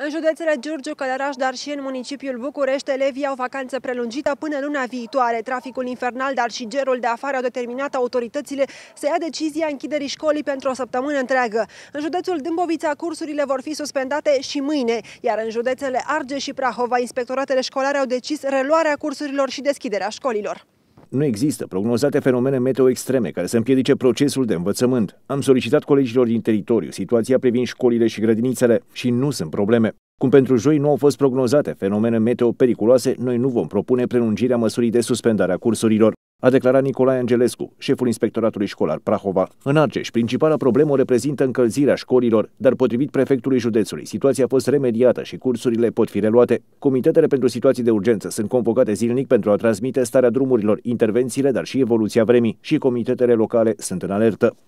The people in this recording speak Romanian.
În județele Giurgiu, Călăraș, dar și în municipiul București, elevii au vacanță prelungită până luna viitoare. Traficul infernal, dar și gerul de afară au determinat autoritățile să ia decizia închiderii școlii pentru o săptămână întreagă. În județul Dâmbovița, cursurile vor fi suspendate și mâine, iar în județele Argeș și Prahova, inspectoratele școlare au decis reluarea cursurilor și deschiderea școlilor. Nu există prognozate fenomene meteo extreme care să împiedice procesul de învățământ. Am solicitat colegilor din teritoriu situația privind școlile și grădinițele și nu sunt probleme. Cum pentru joi nu au fost prognozate fenomene meteo periculoase, noi nu vom propune prelungirea măsurii de suspendare a cursurilor a declarat Nicolae Angelescu, șeful inspectoratului școlar Prahova. În Argeș, principala problemă reprezintă încălzirea școlilor, dar potrivit prefectului județului, situația a fost remediată și cursurile pot fi reluate. Comitetele pentru situații de urgență sunt convocate zilnic pentru a transmite starea drumurilor, intervențiile, dar și evoluția vremii și comitetele locale sunt în alertă.